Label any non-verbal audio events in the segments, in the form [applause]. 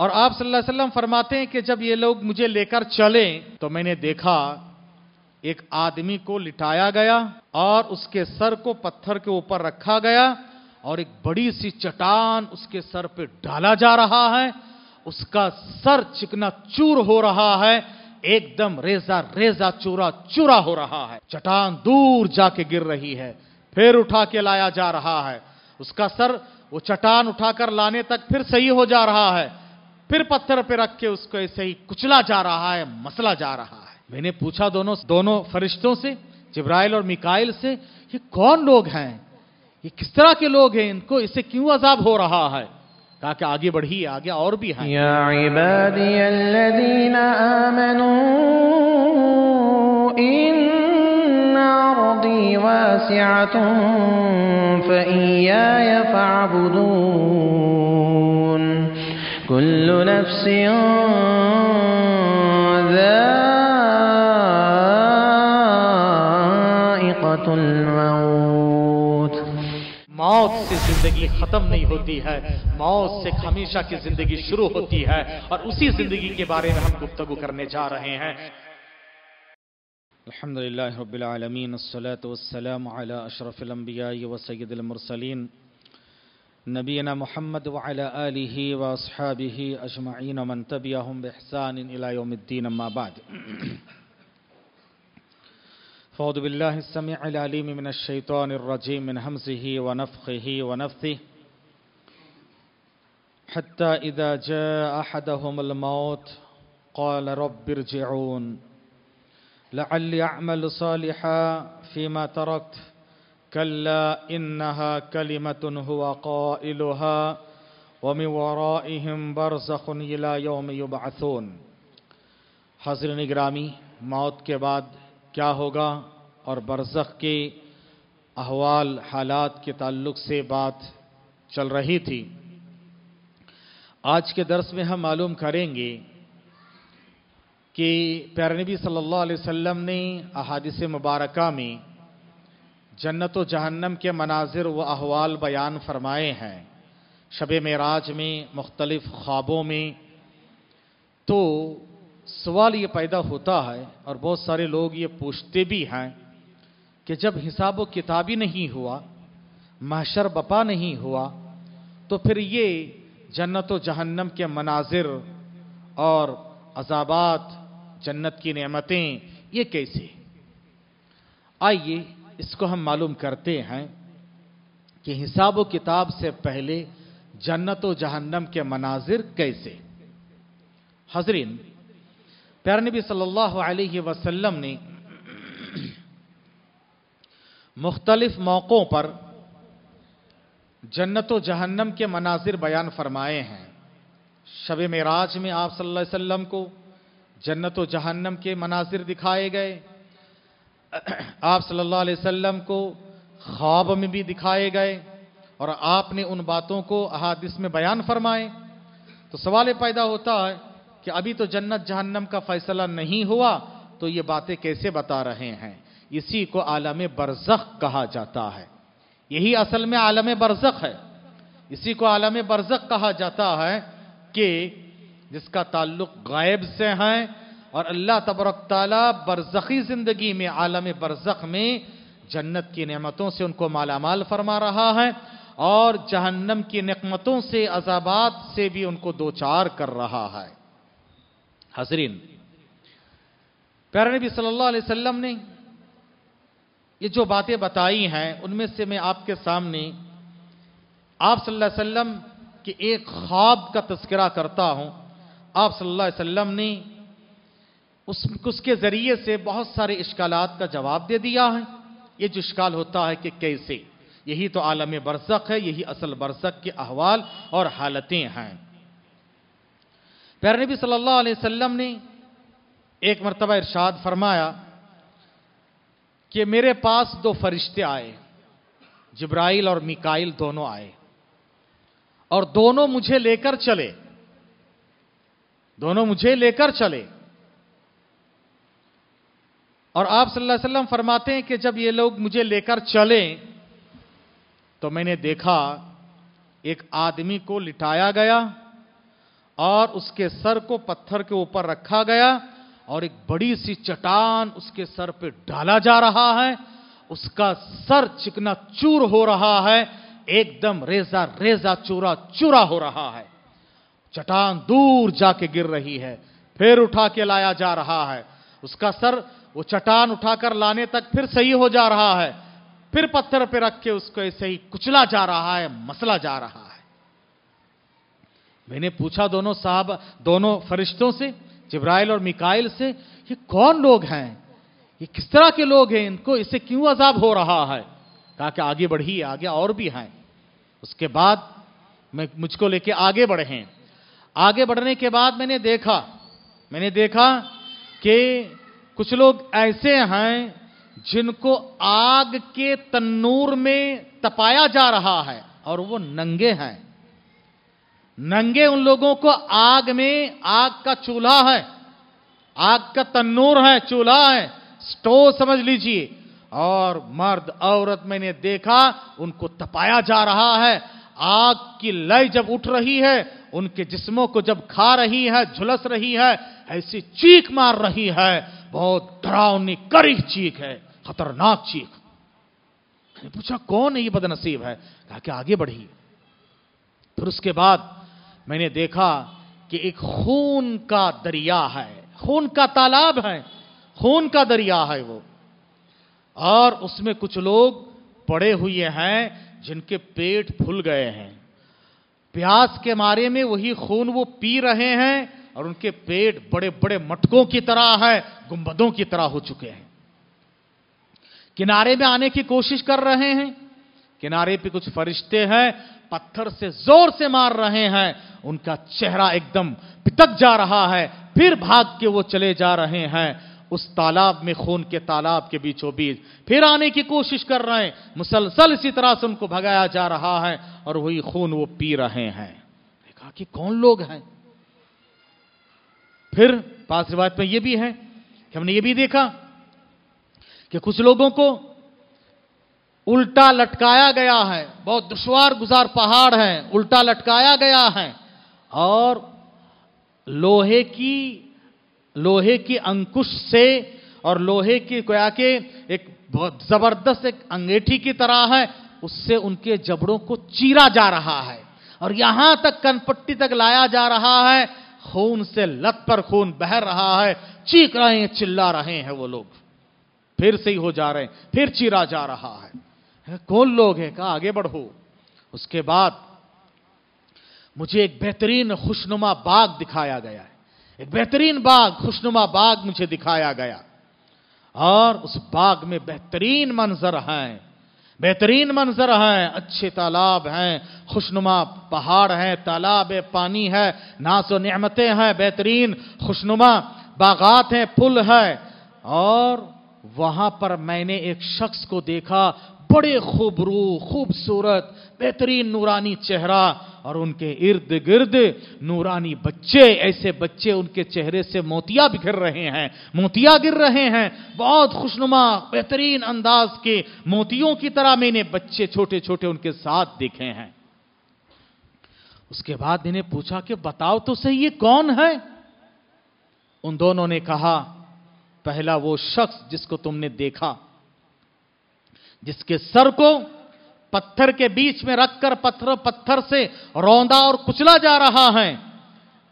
और आप सल्लल्लाहु अलैहि वसल्लम फरमाते हैं कि जब ये लोग मुझे लेकर चले तो मैंने देखा एक आदमी को लिटाया गया और उसके सर को पत्थर के ऊपर रखा गया और एक बड़ी सी चटान उसके सर पे डाला जा रहा है उसका सर चिकना चूर हो रहा है एकदम रेजा रेजा चूरा चूरा हो रहा है चटान दूर जाके गिर रही है फिर उठा के लाया जा रहा है उसका सर वो चटान उठाकर लाने तक फिर सही हो जा रहा है फिर पत्थर पे रख के उसको ऐसे ही कुचला जा रहा है मसला जा रहा है मैंने पूछा दोनों दोनों फरिश्तों से जिब्राइल और मिकाइल से ये कौन लोग हैं ये किस तरह के लोग हैं इनको इसे क्यों अजाब हो रहा है कहा कि आगे बढ़िए आगे और भी है या كل نفس ذائقة الموت मौत से जिंदगी खत्म नहीं होती है मौत से हमेशा की जिंदगी शुरू होती है और उसी जिंदगी के बारे में हम गुफ्तगु करने जा रहे हैं الحمد لله رب العالمين الصلاة والسلام على أشرف الأنبياء وسيد المرسلين نبينا محمد وعلى آله وأصحابه أجمعين ومن تبعهم بإحسان إلى يوم الدين ما بعد [clears throat] فأعوذ بالله السميع العليم من الشيطان الرجيم من همزه ونفخه ونفثه حتى إذا جاء أحدهم الموت قال رب ارجعون لعلي أعمل صالحا فيما تركت كلا إنها كلمة هو قائلها ومن ورائهم برزخ إلى يوم يبعثون حضرन ग्रामी मौत के बाद क्या होगा और बरसख के अहवाल हालात के ताल्लुक से बात चल रही थी आज के दर्स में हम मालूम करेंगे कि प्यार नबी सल्लल्लाहु अलैहि वसल्लम ने अहादिस मुबारका में जन्नत व जहन्नम के मनाजिर व अहवाल बयान फरमाए हैं शब मराज में मुख्तलिफ ख्वाबों में तो सवाल ये पैदा होता है और बहुत सारे लोग ये पूछते भी हैं कि जब हिसाब व किताबी नहीं हुआ महशर बपा नहीं हुआ तो फिर ये जन्नत व जहन्नम के मनाजिर और अजाबात जन्नत की नमतें ये कैसे आइए इसको हम मालूम करते हैं कि हिसाब व किताब से पहले जन्नत जहन्नम के मनाजिर कैसे हजरीन प्यार नबी सल्लल्लाहु अलैहि वसल्लम ने मुख्तलिफ मौक़ों पर जन्नत जहन्नम के मनाजिर बयान फरमाए हैं शब मराज में आप सल्लल्लाहु अलैहि वसल्लम को जन्नत जहन्नम के मनाजिर दिखाए गए आप सल्लल्लाहु अलैहि वसल्लम को ख्वाब में भी दिखाए गए और आपने उन बातों को अहादिस में बयान फरमाए तो सवाल पैदा होता है कि अभी तो जन्नत जहन्नम का फैसला नहीं हुआ तो ये बातें कैसे बता रहे हैं इसी को आलम बरजख कहा जाता है यही असल में आलम बरजख है इसी को आलम बरजख कहा जाता है कि जिसका ताल्लुक गायब से है और अल्लाह तबरक ताली बरजखी ज़िंदगी में आलम बरजख में जन्नत की नमतों से उनको मालामाल फरमा रहा है और जहन्नम की नकमतों से अजाबात से भी उनको दो चार कर रहा है हजरीन प्यारे नबी सल्लल्लाहु अलैहि वसल्लम ने ये जो बातें बताई हैं उनमें से मैं आपके सामने आप सल्लल्लाहु अलैहि वसल्लम के एक ख्वाब का तस्करा करता हूं आप सल्लल्लाहु अलैहि वसल्लम ने उस उसके ज़रिए से बहुत सारे इश्कालात का जवाब दे दिया है ये जो इश्काल होता है कि कैसे यही तो आलम बरसक है यही असल बरसक के अहवाल और हालतें हैं प्यार नबी सल्लल्लाहु अलैहि वसल्लम ने एक मरतबा इरशाद फरमाया कि मेरे पास दो फरिश्ते आए जब्राइल और मिकाइल दोनों आए और दोनों मुझे लेकर चले दोनों मुझे लेकर चले और आप सल्लल्लाहु अलैहि वसल्लम फरमाते हैं कि जब ये लोग मुझे लेकर चले तो मैंने देखा एक आदमी को लिटाया गया और उसके सर को पत्थर के ऊपर रखा गया और एक बड़ी सी चटान उसके सर पे डाला जा रहा है उसका सर चिकना चूर हो रहा है एकदम रेजा रेजा चूरा चूरा हो रहा है चटान दूर जाके गिर रही है फिर उठा के लाया जा रहा है उसका सर वो चटान उठाकर लाने तक फिर सही हो जा रहा है फिर पत्थर पे रख के उसको ऐसे ही कुचला जा रहा है मसला जा रहा है मैंने पूछा दोनों साहब दोनों फरिश्तों से जिब्राइल और मिकाइल से ये कौन लोग हैं ये किस तरह के लोग हैं इनको इसे क्यों अजाब हो रहा है कहा कि आगे बढ़ी आगे और भी हैं उसके बाद मैं मुझको लेके आगे बढ़े हैं आगे बढ़ने के बाद मैंने देखा मैंने देखा कि कुछ लोग ऐसे हैं जिनको आग के तन्नूर में तपाया जा रहा है और वो नंगे हैं नंगे उन लोगों को आग में आग का चूल्हा है आग का तन्नूर है चूल्हा है स्टोव समझ लीजिए और मर्द औरत मैंने देखा उनको तपाया जा रहा है आग की लय जब उठ रही है उनके जिस्मों को जब खा रही है झुलस रही है ऐसी चीख मार रही है बहुत डरावनी करी चीख है खतरनाक चीख पूछा कौन है ये बदनसीब है कहा कि आगे बढ़ी फिर उसके बाद मैंने देखा कि एक खून का दरिया है खून का तालाब है खून का दरिया है वो और उसमें कुछ लोग पड़े हुए हैं जिनके पेट फूल गए हैं प्यास के मारे में वही खून वो पी रहे हैं और उनके पेट बड़े बड़े मटकों की तरह है गुंबदों की तरह हो चुके हैं किनारे में आने की कोशिश कर रहे हैं किनारे पे कुछ फरिश्ते हैं पत्थर से जोर से मार रहे हैं उनका चेहरा एकदम पिटक जा रहा है फिर भाग के वो चले जा रहे हैं उस तालाब में खून के तालाब के बीचों बीच फिर आने की कोशिश कर रहे हैं मुसलसल इसी तरह से उनको भगाया जा रहा है और वही खून वो पी रहे हैं देखा कि कौन लोग हैं फिर पास रिवायत में यह भी है कि हमने ये भी देखा कि कुछ लोगों को उल्टा लटकाया गया है बहुत दुश्वार गुजार पहाड़ हैं उल्टा लटकाया गया है और लोहे की लोहे की अंकुश से और लोहे की कोया के एक बहुत जबरदस्त एक अंगेठी की तरह है उससे उनके जबड़ों को चीरा जा रहा है और यहां तक कनपट्टी तक लाया जा रहा है खून से लत पर खून बह रहा है चीख रहे हैं चिल्ला रहे हैं वो लोग फिर से ही हो जा रहे हैं फिर चीरा जा रहा है कौन लोग हैं कहा आगे बढ़ो उसके बाद मुझे एक बेहतरीन खुशनुमा बाग दिखाया गया है एक बेहतरीन बाग खुशनुमा बाग मुझे दिखाया गया और उस बाग में बेहतरीन मंजर हैं बेहतरीन मंजर हैं अच्छे तालाब हैं खुशनुमा पहाड़ हैं तालाब है पानी है नासो नमतें हैं बेहतरीन खुशनुमा बागात हैं पुल है और वहां पर मैंने एक शख्स को देखा बड़े खूबरू खूबसूरत बेहतरीन नूरानी चेहरा और उनके इर्द गिर्द नूरानी बच्चे ऐसे बच्चे उनके चेहरे से मोतिया बिखर रहे हैं मोतिया गिर रहे हैं बहुत खुशनुमा बेहतरीन अंदाज के मोतियों की तरह मैंने बच्चे छोटे छोटे उनके साथ देखे हैं उसके बाद इन्हें पूछा कि बताओ तो सही ये कौन है उन दोनों ने कहा पहला वो शख्स जिसको तुमने देखा जिसके सर को पत्थर के बीच में रखकर पत्थर पत्थर से रौंदा और कुचला जा रहा है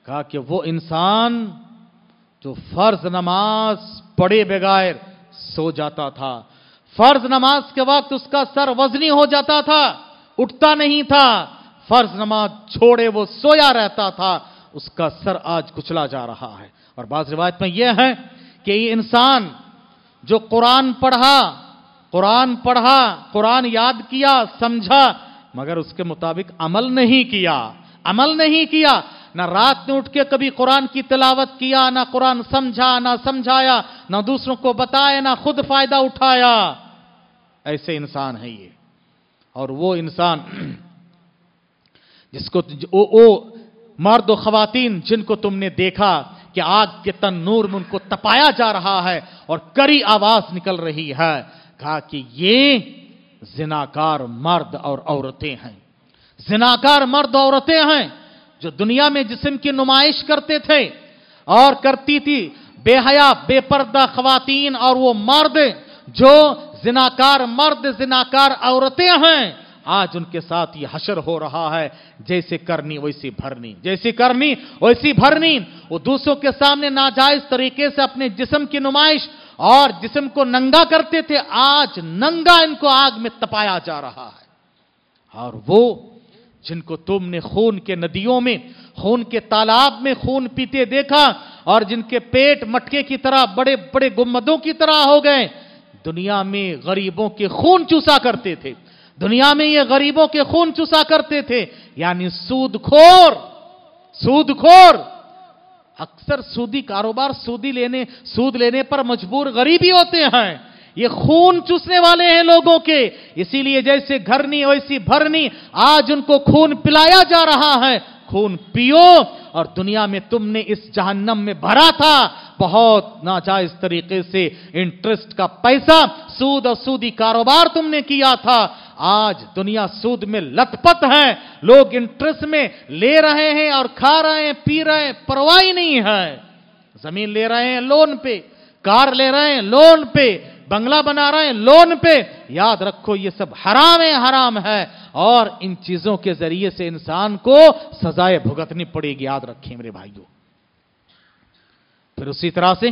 कहा कि वो इंसान जो फर्ज नमाज पढ़े बगैर सो जाता था फर्ज नमाज के वक्त उसका सर वजनी हो जाता था उठता नहीं था फर्ज नमाज छोड़े वो सोया रहता था उसका सर आज कुचला जा रहा है और बाज रिवायत में यह है कि ये इंसान जो कुरान पढ़ा कुरान पढ़ा कुरान याद किया समझा मगर उसके मुताबिक अमल नहीं किया अमल नहीं किया ना रात में उठ के कभी कुरान की तिलावत किया ना कुरान समझा ना समझाया ना दूसरों को बताया ना खुद फायदा उठाया ऐसे इंसान है ये और वो इंसान [clears throat] जिसको ओ, ओ मर्द खवातीन जिनको तुमने देखा कि आग के तन्नूर में उनको तपाया जा रहा है और करी आवाज निकल रही है कहा कि ये जिनाकार मर्द और औरतें हैं जिनाकार मर्द औरतें हैं जो दुनिया में जिस्म की नुमाइश करते थे और करती थी बेहया बेपर्दा खातन और वो मर्द जो जिनाकार मर्द जिनाकार औरतें हैं आज उनके साथ ये हशर हो रहा है जैसे करनी वैसी भरनी जैसी करनी वैसी भरनी वो दूसरों के सामने नाजायज तरीके से अपने जिस्म की नुमाइश और जिसम को नंगा करते थे आज नंगा इनको आग में तपाया जा रहा है और वो जिनको तुमने खून के नदियों में खून के तालाब में खून पीते देखा और जिनके पेट मटके की तरह बड़े बड़े गुम्मदों की तरह हो गए दुनिया में गरीबों के खून चूसा करते थे दुनिया में ये गरीबों के खून चूसा करते थे यानी सूदखोर सूदखोर अक्सर सूदी कारोबार सूदी लेने सूद लेने पर मजबूर गरीब ही होते हैं ये खून चूसने वाले हैं लोगों के इसीलिए जैसे घरनी वैसी भरनी आज उनको खून पिलाया जा रहा है खून पियो और दुनिया में तुमने इस जहन्नम में भरा था बहुत नाजायज तरीके से इंटरेस्ट का पैसा सूद और सूदी कारोबार तुमने किया था आज दुनिया सूद में लथपथ है लोग इंटरेस्ट में ले रहे हैं और खा रहे हैं पी रहे हैं परवाह ही नहीं है जमीन ले रहे हैं लोन पे कार ले रहे हैं लोन पे बंगला बना रहे हैं लोन पे याद रखो ये सब हराम है हराम है और इन चीजों के जरिए से इंसान को सजाए भुगतनी पड़ेगी याद रखिए मेरे भाइयों फिर उसी तरह से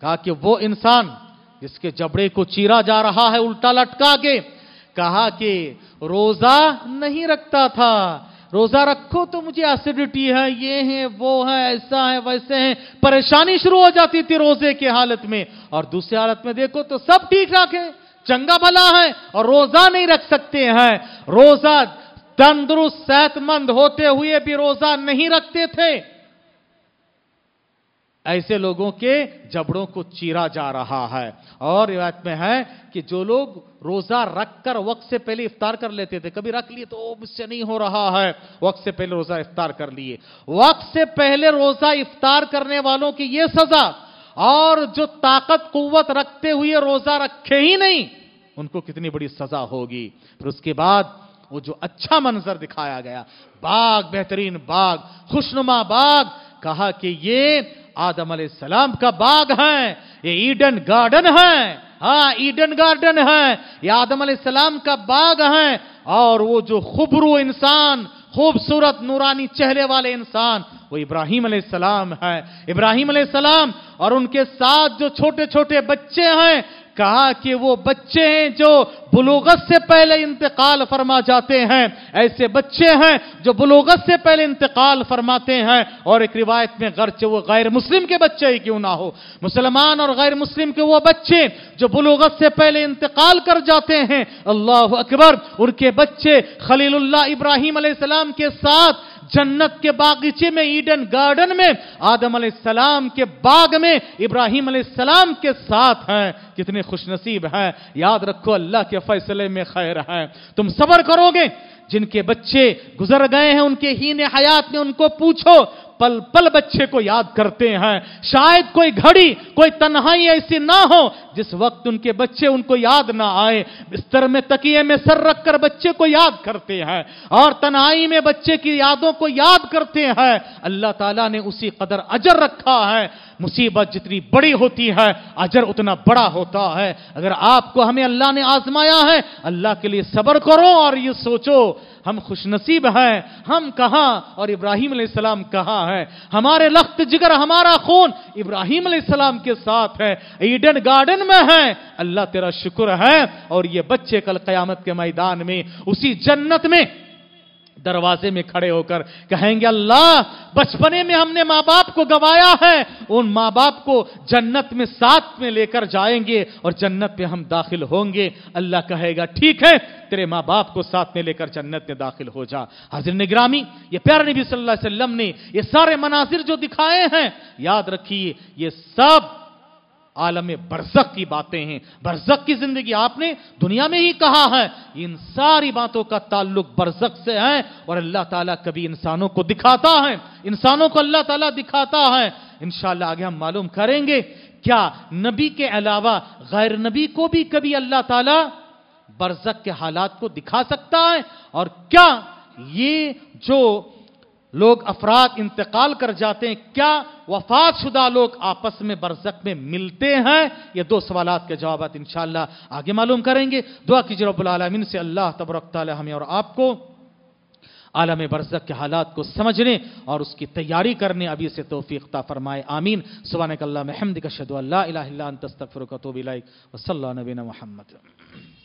कहा कि वो इंसान जिसके जबड़े को चीरा जा रहा है उल्टा लटका के कहा कि रोजा नहीं रखता था रोजा रखो तो मुझे एसिडिटी है ये है वो है ऐसा है वैसे है परेशानी शुरू हो जाती थी रोजे के हालत में और दूसरी हालत में देखो तो सब ठीक ठाक है चंगा भला है और रोजा नहीं रख सकते हैं रोजा तंदुरुस्त सेहतमंद होते हुए भी रोजा नहीं रखते थे ऐसे लोगों के जबड़ों को चीरा जा रहा है और रिवायत में है कि जो लोग रोज़ा रख कर वक्त से पहले इफ्तार कर लेते थे कभी रख लिए तो मुझसे नहीं हो रहा है वक्त से पहले रोज़ा इफ्तार कर लिए वक्त से पहले रोज़ा इफ्तार करने वालों की यह सज़ा और जो ताकत कुत रखते हुए रोज़ा रखे ही नहीं उनको कितनी बड़ी सज़ा होगी फिर उसके बाद वो जो अच्छा मंजर दिखाया गया बाग बेहतरीन बाग खुशनुमा बाग कहा कि ये आदम सलाम का बाग है ये ईडन गार्डन है हाँ ईडन गार्डन है ये आदम सलाम का बाग है और वो जो खुबरू इंसान खूबसूरत नूरानी चेहरे वाले इंसान वो इब्राहिम सलाम है इब्राहिम सलाम और उनके साथ जो छोटे छोटे बच्चे हैं कहा कि वो बच्चे हैं जो बलूगत से पहले इंतकाल फरमा जाते हैं ऐसे बच्चे हैं जो बलूगत से पहले इंतकाल फरमाते हैं और एक रिवायत में गर्च वो गैर मुस्लिम के बच्चे ही क्यों ना हो मुसलमान और गैर मुस्लिम के वो बच्चे जो बलूगत से पहले इंतकाल कर जाते हैं अल्लाह अकबर उनके बच्चे खलील इब्राहिम के साथ जन्नत के बागीचे में ईडन गार्डन में आदम सलाम के बाग में इब्राहिम सलाम के साथ हैं कितने खुशनसीब हैं याद रखो अल्लाह के फैसले में खैर है तुम सबर करोगे जिनके बच्चे गुजर गए हैं उनके हीन हयात में उनको पूछो पल पल बच्चे को याद करते हैं शायद कोई घड़ी कोई तन्हाई ऐसी ना हो जिस वक्त उनके बच्चे उनको याद ना आए बिस्तर में तकिए में सर रखकर बच्चे को याद करते हैं और तन्हाई में बच्चे की यादों को याद करते हैं अल्लाह ताला ने उसी कदर अजर रखा है मुसीबत जितनी बड़ी होती है अजर उतना बड़ा होता है अगर आपको हमें अल्लाह ने आजमाया है अल्लाह के लिए सब्र करो और ये सोचो हम खुशनसीब हैं हम कहा और इब्राहिम सलाम कहा है हमारे लख्त जिगर हमारा खून इब्राहिम सलाम के साथ है ईडन गार्डन में है अल्लाह तेरा शुक्र है और ये बच्चे कल क़यामत के मैदान में उसी जन्नत में दरवाजे में खड़े होकर कहेंगे अल्लाह बचपने में हमने माँ बाप को गवाया है उन माँ बाप को जन्नत में साथ में लेकर जाएंगे और जन्नत में हम दाखिल होंगे अल्लाह कहेगा ठीक है तेरे माँ बाप को साथ में लेकर जन्नत में दाखिल हो जा हाजिर निगरामी ये प्यार नबी सल्लल्लाहु अलैहि वसल्लम ने ये सारे मनाजिर जो दिखाए हैं याद रखिए ये सब आलम बरसक की बातें हैं बरसक की जिंदगी आपने दुनिया में ही कहा है इन सारी बातों का ताल्लुक बरसक से है और अल्लाह ताला कभी इंसानों को दिखाता है इंसानों को अल्लाह ताला दिखाता है इंशाला आगे हम मालूम करेंगे क्या नबी के अलावा गैर नबी को भी कभी अल्लाह ताला बरसक के हालात को दिखा सकता है और क्या ये जो लोग अफराद इंतकाल कर जाते हैं क्या वफात शुदा लोग आपस में बरसक में मिलते हैं ये दो सवाल के जवाब इन आगे मालूम करेंगे दुआ कीजिए रबालमीन से अल्लाह तबरक हमें और आपको आलम बरसक के हालात को समझने और उसकी तैयारी करने अभी से तोफ़ीकता फरमाए आमीन सुबह महमद कशद तस्तफ़र नबीन महमद